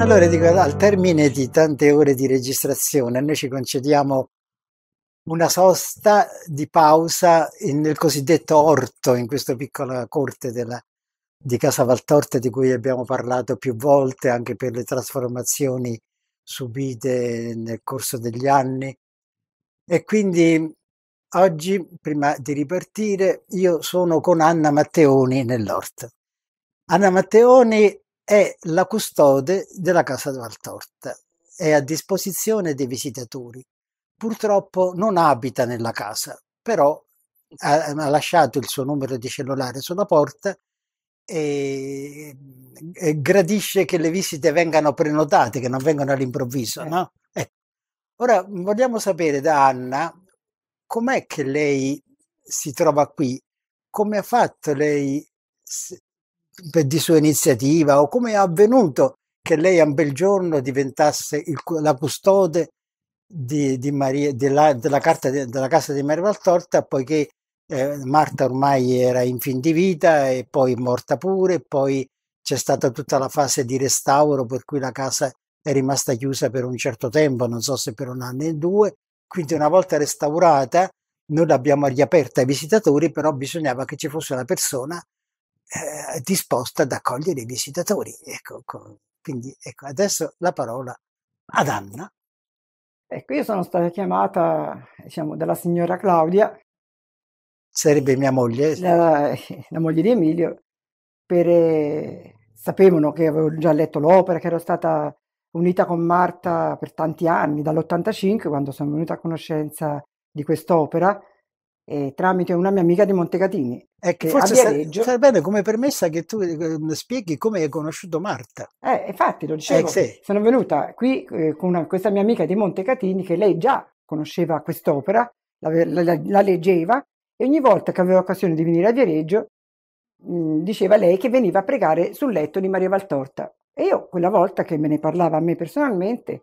Allora dico, al termine di tante ore di registrazione, noi ci concediamo una sosta di pausa in, nel cosiddetto orto, in questa piccola corte della, di Casa Valtorte di cui abbiamo parlato più volte, anche per le trasformazioni subite nel corso degli anni. E quindi oggi, prima di ripartire, io sono con Anna Matteoni nell'orto. Anna Matteoni è la custode della Casa Valtorta. È a disposizione dei visitatori. Purtroppo non abita nella casa, però ha, ha lasciato il suo numero di cellulare sulla porta e, e, gradisce che le visite vengano prenotate, che non vengano all'improvviso. Eh. No? Eh. Ora vogliamo sapere da Anna com'è che lei si trova qui, come ha fatto lei di sua iniziativa o come è avvenuto che lei un bel giorno diventasse il, la custode di, di Maria, della, della, carta, della casa di Maria Valtorta poiché eh, Marta ormai era in fin di vita e poi morta pure, poi c'è stata tutta la fase di restauro per cui la casa è rimasta chiusa per un certo tempo, non so se per un anno e due, quindi una volta restaurata noi l'abbiamo riaperta ai visitatori, però bisognava che ci fosse una persona eh, disposta ad accogliere i visitatori. Ecco, con, quindi ecco, adesso la parola ad Anna. Ecco, io sono stata chiamata, diciamo, dalla signora Claudia. Sarebbe mia moglie. La, la moglie di Emilio, per, eh, sapevano che avevo già letto l'opera, che ero stata unita con Marta per tanti anni, dall'85, quando sono venuta a conoscenza di quest'opera, eh, tramite una mia amica di Montecatini. Ecco, forse sarebbe sare bene come permessa che tu eh, spieghi come hai conosciuto Marta. Eh, infatti, lo dicevo, eh, sì. sono venuta qui eh, con una, questa mia amica di Montecatini che lei già conosceva quest'opera, la, la, la, la, leggeva e ogni volta che aveva occasione di venire a Viareggio mh, mm, diceva lei che veniva a pregare sul letto di Maria Valtorta. E io quella volta che me ne parlava a me personalmente,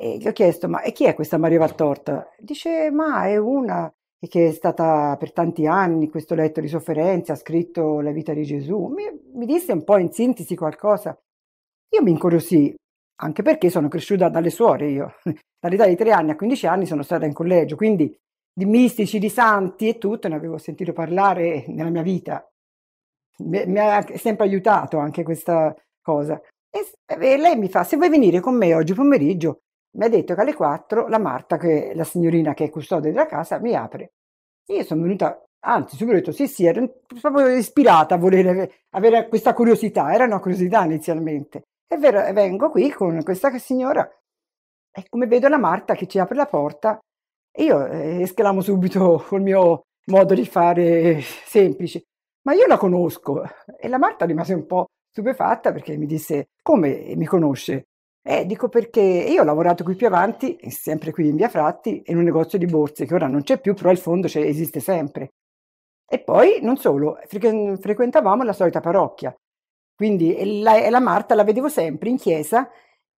gli ho chiesto, ma e chi è questa Maria Valtorta? Dice, ma è una e che è stata per tanti anni questo letto di sofferenza, ha scritto La vita di Gesù, mi, mi disse un po' in sintesi qualcosa. Io mi incuriosì, anche perché sono cresciuta dalle suore io. Dall'età di tre anni a 15 anni sono stata in collegio, quindi di mistici, di santi e tutto ne avevo sentito parlare nella mia vita. Mi, mi ha sempre aiutato anche questa cosa. E, e lei mi fa, se vuoi venire con me oggi pomeriggio mi ha detto che alle 4 la Marta, che è la signorina che è custode della casa, mi apre. Io sono venuta, anzi, subito ho detto sì, sì, ero proprio ispirata a volere avere questa curiosità, era una curiosità inizialmente. E vengo qui con questa signora e come vedo la Marta che ci apre la porta, io eh, esclamo subito col mio modo di fare semplice, ma io la conosco. E la Marta rimase un po' stupefatta perché mi disse come mi conosce? Eh, dico perché io ho lavorato qui più avanti, sempre qui in Via Fratti, in un negozio di borse che ora non c'è più, però il fondo esiste sempre. E poi, non solo, fre- frequentavamo la solita parrocchia. Quindi la, la Marta la vedevo sempre in chiesa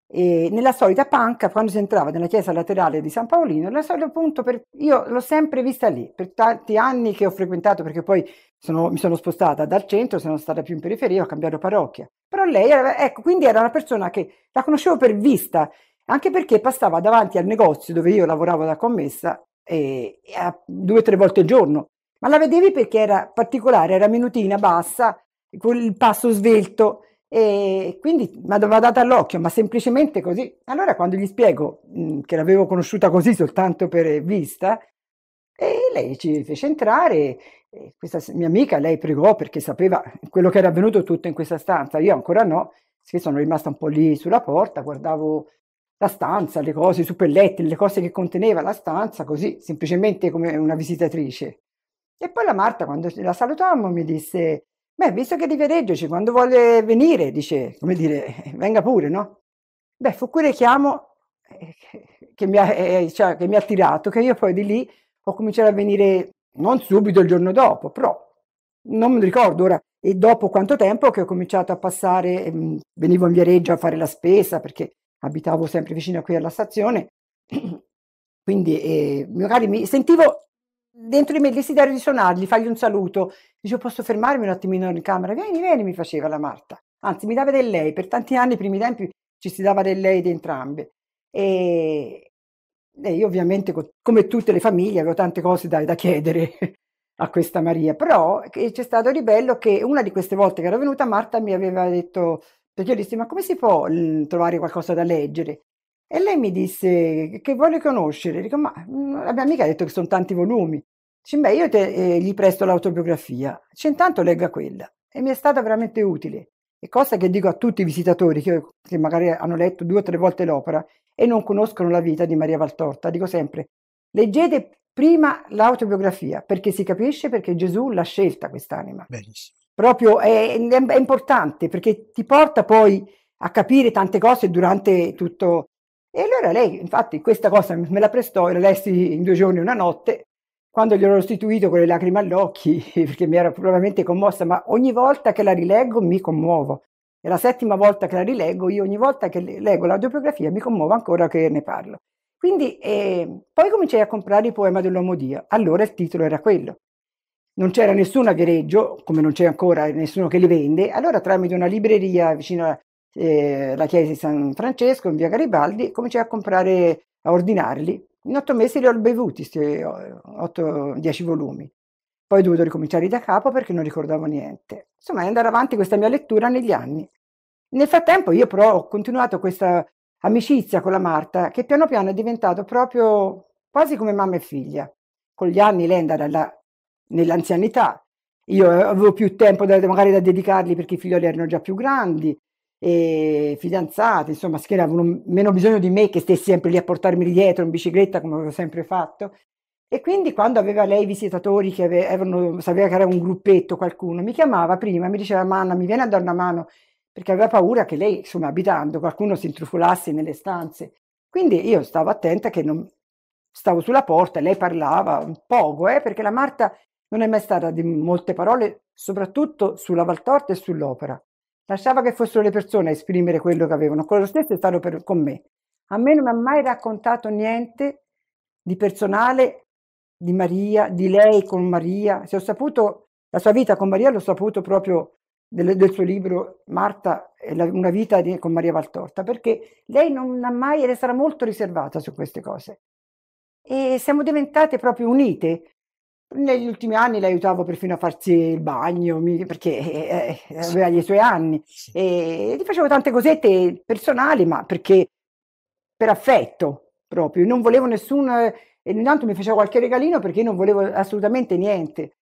e nella solita panca, quando si entrava nella chiesa laterale di San Paolino, la solita, appunto, per, io l'ho sempre vista lì, per tanti anni che ho frequentato, perché poi sono, mi sono spostata dal centro, sono stata più in periferia, ho cambiato parrocchia. Però lei, era, ecco, quindi era una persona che la conoscevo per vista, anche perché passava davanti al negozio dove io lavoravo da commessa e, e a, due o tre volte al giorno. Ma la vedevi perché era particolare, era minutina, bassa, con il passo svelto e quindi mi aveva data all'occhio, ma semplicemente così. Allora quando gli spiego mh, che l'avevo conosciuta così soltanto per vista, e lei ci fece entrare questa mia amica, lei pregò perché sapeva quello che era avvenuto tutto in questa stanza, io ancora no, sì, sono rimasta un po' lì sulla porta, guardavo la stanza, le cose, i suppelletti, le cose che conteneva la stanza, così semplicemente come una visitatrice. E poi la Marta, quando la salutammo, mi disse, beh, visto che di Viareggio, quando vuole venire, dice, come dire, eh, venga pure, no? Beh, fu quel richiamo eh, che mi, ha, eh, cioè, che mi ha attirato, che io poi di lì ho cominciato a venire non subito il giorno dopo, però non mi ricordo ora e dopo quanto tempo che ho cominciato a passare, ehm, venivo in Viareggio a fare la spesa perché abitavo sempre vicino qui alla stazione, quindi eh, magari mi sentivo dentro di me il desiderio di suonargli, fargli un saluto, dicevo posso fermarmi un attimino in camera, vieni, vieni, mi faceva la Marta, anzi mi dava del lei, per tanti anni, i primi tempi ci si dava del lei di entrambe. E, e io ovviamente, come tutte le famiglie, avevo tante cose da, da chiedere a questa Maria, però c'è stato il ribello che una di queste volte che ero venuta Marta mi aveva detto, perché io dissi, ma come si può mhmm, trovare qualcosa da leggere? E lei mi disse che voglio conoscere. Dico, ma mh, mhmm, la mia amica ha detto che sono tanti volumi. Dice, beh, io te, eh, gli presto l'autobiografia. Dice, intanto legga quella. E mi è stata veramente utile. E cosa che dico a tutti i visitatori che, che magari hanno letto due o tre volte l'opera, e non conoscono la vita di Maria Valtorta. Dico sempre, leggete prima l'autobiografia perché si capisce perché Gesù l'ha scelta quest'anima. Benissimo. Proprio è, è importante perché ti porta poi a capire tante cose durante tutto. E allora lei, infatti, questa cosa me la prestò e la lessi in due giorni e una notte. Quando gliel'ho restituito con le lacrime agli occhi, perché mi era probabilmente commossa, ma ogni volta che la rileggo mi commuovo. È la settima volta che la rileggo, io ogni volta che leggo l'audiobiografia mi commuovo ancora che ne parlo. Quindi eh, poi cominciai a comprare il poema dell'uomo Dio, allora il titolo era quello. Non c'era nessuno a Viareggio, come non c'è ancora nessuno che li vende, allora tramite una libreria vicino alla eh, chiesa di San Francesco, in via Garibaldi, cominciai a comprare, a ordinarli. In otto mesi li ho bevuti, questi otto, dieci volumi. Poi ho dovuto ricominciare da capo perché non ricordavo niente. Insomma, è andata avanti questa mia lettura negli anni. Nel frattempo io però ho continuato questa amicizia con la Marta che piano piano è diventato proprio quasi come mamma e figlia. Con gli anni lei è andata nell'anzianità, io avevo più tempo da, magari da dedicargli perché i figlioli erano già più grandi e fidanzati, insomma, che avevano meno bisogno di me che stessi sempre lì a portarmi dietro in bicicletta come avevo sempre fatto. E quindi quando aveva lei visitatori che avevano, sapeva che era un gruppetto qualcuno, mi chiamava prima, mi diceva Manna, mi viene a dare una mano, perché aveva paura che lei, insomma, abitando, qualcuno si intrufolasse nelle stanze. Quindi io stavo attenta che non... Stavo sulla porta, lei parlava un poco, eh, perché la Marta non è mai stata di molte parole, soprattutto sulla Valtorta e sull'opera. Lasciava che fossero le persone a esprimere quello che avevano. Quello stesso è stato per, con me. A me non mi ha mai raccontato niente di personale di Maria, di lei con Maria. Se ho saputo la sua vita con Maria, l'ho saputo proprio del, del suo libro Marta, una vita di, con Maria Valtorta, perché lei non ha mai, ed è stata molto riservata su queste cose. E siamo diventate proprio unite. Negli ultimi anni l'aiutavo perfino a farsi il bagno, perché eh, eh aveva gli suoi anni. E gli facevo tante cosette personali, ma perché per affetto proprio. Non volevo nessun e intanto mi faceva qualche regalino perché io non volevo assolutamente niente.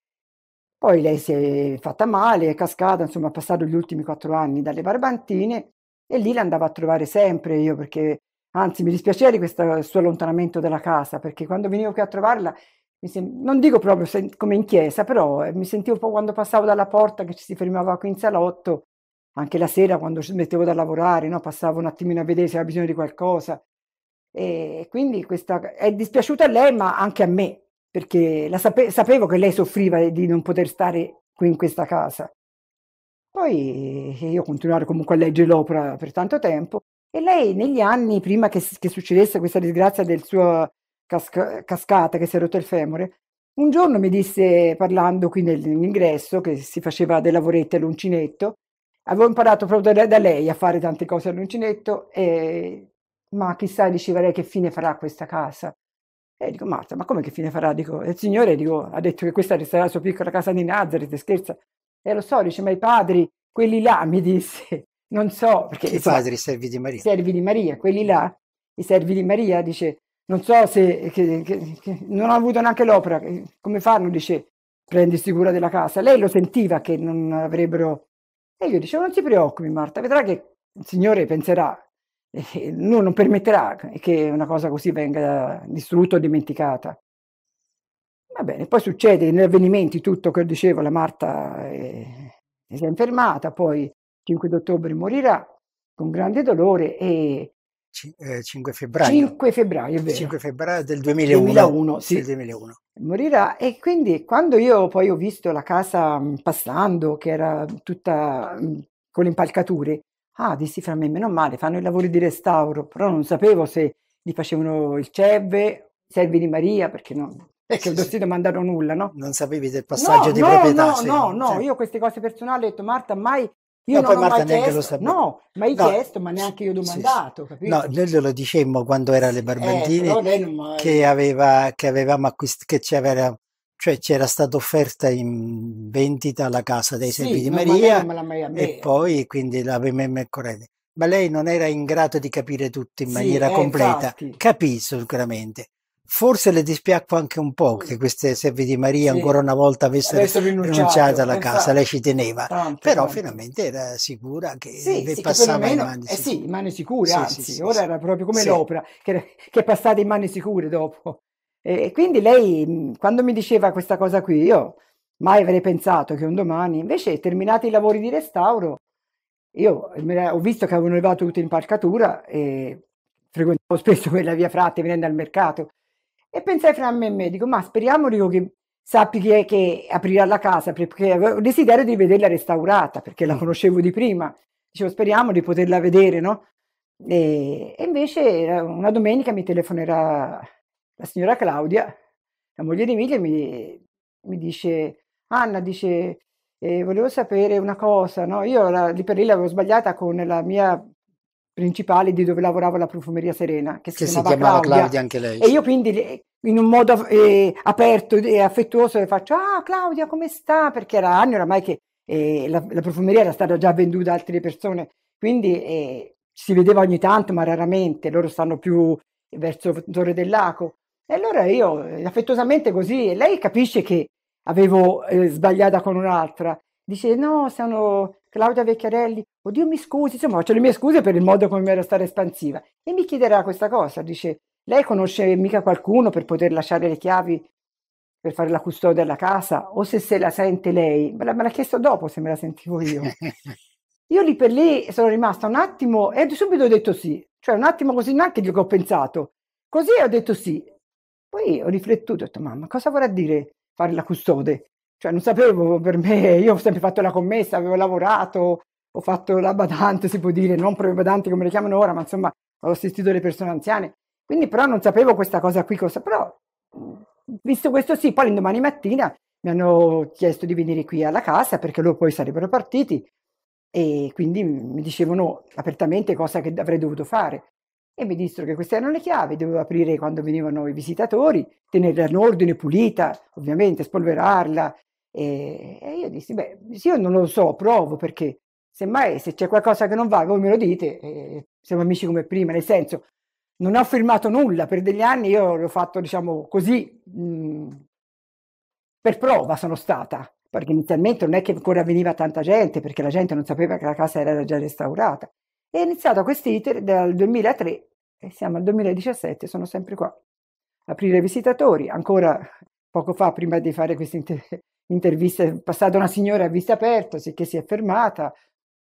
Poi lei si è fatta male, è cascata, insomma ha passato gli ultimi quattro anni dalle barbantine e lì l'andavo a trovare sempre io perché anzi mi dispiaceva di questo suo allontanamento dalla casa perché quando venivo qui a trovarla sem- non dico proprio sen- come in chiesa però eh, mi sentivo un po' quando passavo dalla porta che ci si fermava qui in salotto anche la sera quando ci smettevo da lavorare no? passavo un attimino a vedere se aveva bisogno di qualcosa e quindi questa è dispiaciuta a lei, ma anche a me, perché sape... sapevo che lei soffriva di non poter stare qui in questa casa. Poi eh, io continuare comunque a leggere l'opera per tanto tempo. E lei negli anni, prima che, che succedesse questa disgrazia del suo casca... cascata che si è rotto il femore, un giorno mi disse, parlando qui nell'ingresso, che si faceva dei lavoretti all'uncinetto, avevo imparato proprio da, da lei a fare tante cose all'uncinetto e ma chissà, diceva lei, che fine farà questa casa. E dico, Marta, ma come che fine farà? Dico, il Signore dico, ha detto che questa resterà la sua piccola casa di Nazareth, scherza. E lo so, dice, ma i padri, quelli là, mi disse, non so, perché... I padri, i servi di Maria. I servi di Maria, quelli là, i servi di Maria, dice, non so se... Che, che, che, non ha avuto neanche l'opera, come fanno, dice, prendersi cura della casa. Lei lo sentiva che non avrebbero... E io dicevo, non si preoccupi Marta, vedrà che il Signore penserà non, eh, non permetterà che una cosa così venga distrutta o dimenticata. Va bene, poi succede negli avvenimenti tutto che dicevo, la Marta eh, si è infermata, poi il 5 ottobre morirà con grande dolore e 5 eh, febbraio. 5 febbraio, 5 febbraio del 2001. 2001, sì. del 2001. Morirà e quindi quando io poi ho visto la casa mm, passando, che era tutta mm, con le impalcature, Ah, dissi fra me, meno male, fanno i lavori di restauro, però non sapevo se li facevano il Ceve, Servi di Maria, perché no, perché che non si domandano nulla, no? Non sapevi del passaggio no, di no, proprietà? No, sì, no, no, cioè. io queste cose personali ho detto Marta, mai... Io no, poi Marta neanche chiesto, lo sapeva. No, mai no, chiesto, ma neanche io domandato. Sì, no, noi glielo dicemmo quando era le Barbantine eh, che, aveva, che, avevamo acquistato, che ci aveva cioè c'era stata offerta in vendita la casa dei sì, servi di Maria, ma lei, e poi quindi la Mememme Correde. Ma lei non era in grado di capire tutto in sì, maniera eh, completa. Infatti. Capì sicuramente. Forse le dispiacque anche un po' che queste servi di Maria sì. ancora una volta avessero rinunciato, alla casa, infatti. lei ci teneva, tanto, però tanto. finalmente era sicura che sì, passava in mani eh, sicure. Eh sì, in mani sicure, anzi, ora era proprio come l'opera, che, che è passata in mani sicure dopo. E, quindi lei, quando mi diceva questa cosa qui, io mai avrei pensato che un domani, invece terminati i lavori di restauro, io ho visto che avevano levato tutto in l'impalcatura e frequentavo spesso quella via Fratte venendo al mercato e pensai fra me e me, dico ma speriamo dico, che sappi chi è che aprirà la casa perché avevo desiderio di vederla restaurata perché la conoscevo di prima, dicevo speriamo di poterla vedere no? E, e invece una domenica mi telefonerà la signora Claudia, la moglie di Emilia, mi, mi dice, Anna dice, eh, volevo sapere una cosa, no? Io la, lì per lì l'avevo sbagliata con la mia principale di dove lavoravo la profumeria Serena, che si, chiamava, si chiamava Claudia. Claudia. anche lei. E io quindi in un modo eh, aperto e affettuoso le faccio, ah Claudia come sta? Perché era anni oramai che eh, la, la, profumeria era stata già venduta a altre persone, quindi eh, si vedeva ogni tanto, ma raramente, loro stanno più verso Torre del Laco. E allora io eh, affettuosamente così, e lei capisce che avevo eh, sbagliata con un'altra. Dice no, sono Claudia Vecchiarelli, oddio mi scusi, insomma faccio le mie scuse per il modo come mi ero stata espansiva. E mi chiederà questa cosa, dice lei conosce mica qualcuno per poter lasciare le chiavi per fare la custodia della casa o se se la sente lei? Me l'ha chiesto dopo se me la sentivo io. Io lì per lì sono rimasta un attimo e subito ho detto sì, cioè un attimo così neanche che ho pensato. Così ho detto sì, poi ho riflettuto, ho detto, mamma, cosa vorrà dire fare la custode? Cioè, non sapevo per me, io ho sempre fatto la commessa, avevo lavorato, ho fatto la badante, si può dire, non proprio badante come le chiamano ora, ma insomma, ho assistito le persone anziane. Quindi però non sapevo questa cosa qui, cosa, però visto questo sì, poi l'indomani mattina mi hanno chiesto di venire qui alla casa perché loro poi sarebbero partiti e quindi mi dicevano apertamente cosa che avrei dovuto fare e mi dissero che queste erano le chiavi, dovevo aprire quando venivano i visitatori, tenerla in ordine, pulita, ovviamente, spolverarla. E, e io dissi, beh, sì, io non lo so, provo perché semmai se c'è qualcosa che non va, voi me lo dite, eh, siamo amici come prima, nel senso, non ho firmato nulla per degli anni, io l'ho fatto, diciamo, così, mh, mm, per prova sono stata, perché inizialmente non è che ancora veniva tanta gente, perché la gente non sapeva che la casa era già restaurata. E è iniziato questo iter dal 2003 e siamo al 2017, sono sempre qua. Aprire ai visitatori, ancora poco fa, prima di fare questa inter- intervista, è passata una signora a vista aperta, sicché si è fermata,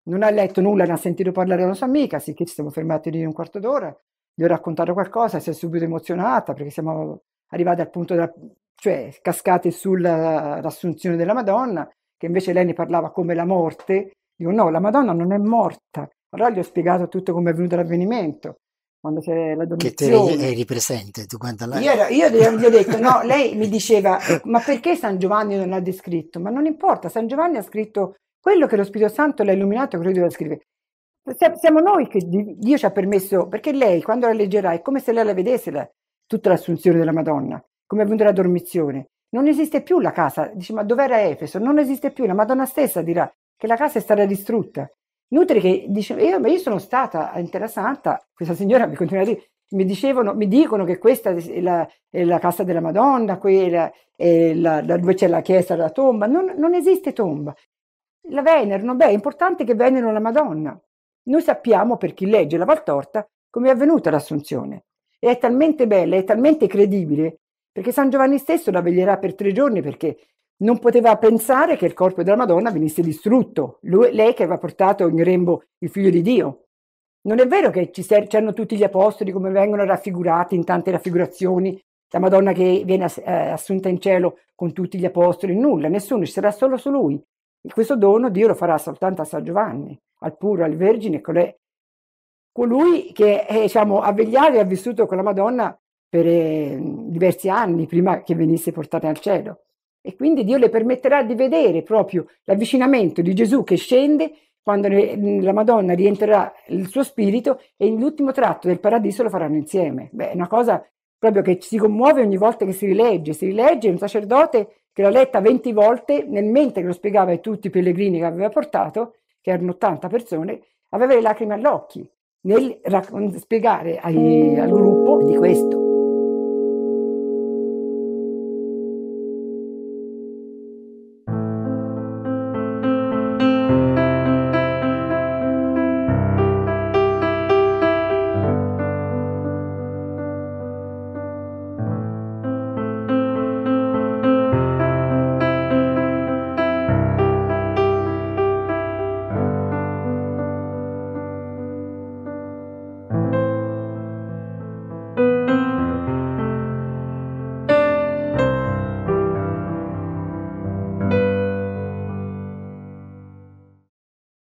non ha letto nulla, ne ha sentito parlare la sua amica, sicché ci siamo fermati lì un quarto d'ora, gli ho raccontato qualcosa, si è subito emozionata perché siamo arrivati al punto, della, cioè cascate sull'assunzione della Madonna, che invece lei ne parlava come la morte, dico no, la Madonna non è morta. Allora gli ho spiegato tutto come è venuto l'avvenimento quando c'è la dormizione. Che te eri presente tu quando la... Io, ero, io gli ho detto, no, lei mi diceva, ma perché San Giovanni non l'ha descritto? Ma non importa, San Giovanni ha scritto quello che lo Spirito Santo l'ha illuminato, quello che doveva scrivere. Siamo noi che Dio ci ha permesso, perché lei quando la leggerà è come se lei la vedesse la, tutta l'assunzione della Madonna, come è venuta la dormizione. Non esiste più la casa, dice ma dov'era Efeso? Non esiste più, la Madonna stessa dirà che la casa è stata distrutta. Inutile che dice, io, eh, io, sono stata a Interessanta, questa signora mi continua a dire, mi, dicevano, mi dicono che questa è la, è la Cassa della Madonna, quella è la, la, dove c'è la chiesa, la tomba, non, non esiste tomba. La venerano, beh, è importante che venerano la Madonna. Noi sappiamo, per chi legge la Valtorta, come è avvenuta l'assunzione. E è talmente bella, è talmente credibile, perché San Giovanni stesso la veglierà per tre giorni, perché non poteva pensare che il corpo della Madonna venisse distrutto, Lui, lei che aveva portato in grembo il figlio di Dio. Non è vero che ci ser- c'erano tutti gli apostoli come vengono raffigurati in tante raffigurazioni, la Madonna che viene ass- eh, assunta in cielo con tutti gli apostoli, nulla, nessuno, ci sarà solo su lui. E questo dono Dio lo farà soltanto a San Giovanni, al puro, al vergine, colè, colui che è eh, diciamo, a vegliare ha vissuto con la Madonna per eh, diversi anni prima che venisse portata al cielo. E quindi Dio le permetterà di vedere proprio l'avvicinamento di Gesù che scende quando la Madonna rientrerà il suo spirito e l'ultimo tratto del paradiso lo faranno insieme. Beh, è una cosa proprio che si commuove ogni volta che si rilegge. Si rilegge un sacerdote che l'ha letta 20 volte nel mentre che lo spiegava a tutti i pellegrini che aveva portato, che erano 80 persone, aveva le lacrime agli occhi nel raccon- spiegare ai, al gruppo di questo.